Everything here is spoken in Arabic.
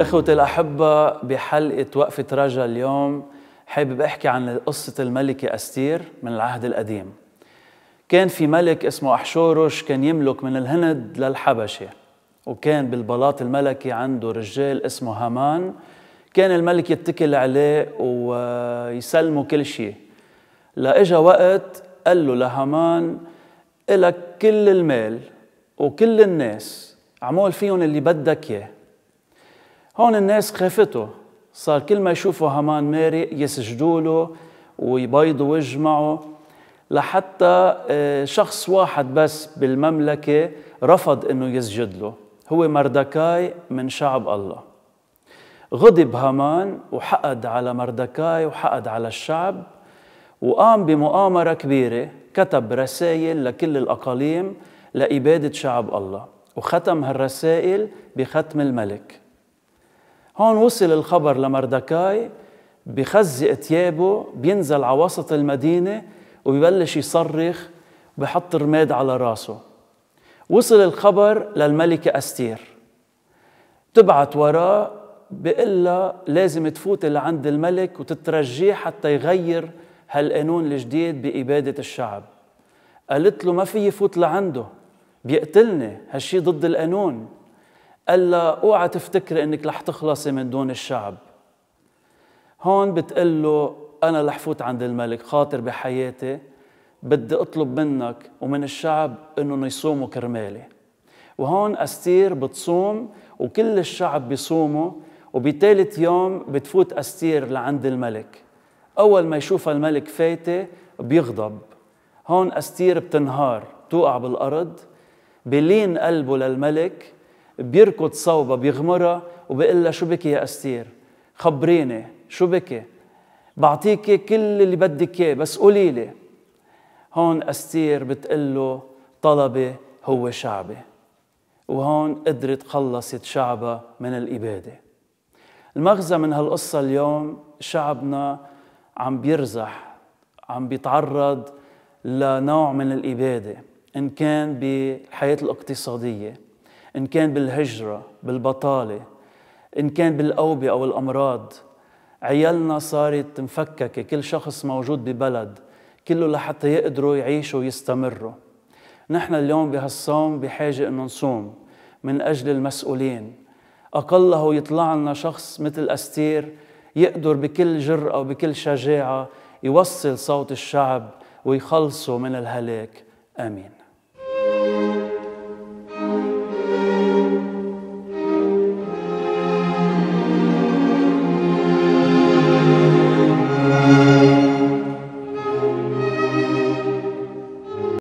اخوتي الاحبه بحلقه وقفه رجا اليوم حابب احكي عن قصه الملكه استير من العهد القديم كان في ملك اسمه احشورش كان يملك من الهند للحبشه وكان بالبلاط الملكي عنده رجال اسمه هامان كان الملك يتكل عليه ويسلمه كل شيء لإجا وقت قال له لهامان إلك كل المال وكل الناس عمول فيهم اللي بدك إياه هون الناس خافته صار كل ما يشوفوا هامان مارق يسجدوا له ويبيضوا وجه معه لحتى آه، شخص واحد بس بالمملكة رفض أنه يسجد له هو مردكاي من شعب الله غضب هامان وحقد على مردكاي وحقد على الشعب وقام بمؤامرة كبيرة كتب رسائل لكل الأقاليم لإبادة شعب الله وختم هالرسائل بختم الملك هون وصل الخبر لمردكاي بخزق ثيابه بينزل على وسط المدينة وبيبلش يصرخ وبحط رماد على راسه وصل الخبر للملكة أستير تبعت وراه بقلها لازم تفوت لعند الملك وتترجيه حتى يغير هالقانون الجديد بإبادة الشعب قالت له ما في فوت لعنده بيقتلني هالشي ضد القانون قال لها اوعى تفتكري انك رح تخلصي من دون الشعب هون بتقول له انا رح فوت عند الملك خاطر بحياتي بدي اطلب منك ومن الشعب انهم يصوموا كرمالي وهون استير بتصوم وكل الشعب بيصوموا وبثالث يوم بتفوت استير لعند الملك اول ما يشوفها الملك فايته بيغضب هون استير بتنهار بتوقع بالارض بلين قلبه للملك بيركض صوبها بيغمرها وبقول لها شو بكي يا أستير خبريني شو بكي بعطيك كل اللي بدك اياه بس قولي لي هون أستير بتقول له طلبي هو شعبي وهون قدرت خلصت شعبها من الإبادة المغزى من هالقصة اليوم شعبنا عم بيرزح عم بيتعرض لنوع من الإبادة إن كان بالحياة الاقتصادية إن كان بالهجرة بالبطالة إن كان بالأوبئة أو الأمراض عيالنا صارت مفككة كل شخص موجود ببلد كله لحتى يقدروا يعيشوا ويستمروا نحن اليوم بهالصوم بحاجة إنه نصوم من أجل المسؤولين أقله يطلع لنا شخص مثل أستير يقدر بكل جرأة وبكل شجاعة يوصل صوت الشعب ويخلصوا من الهلاك آمين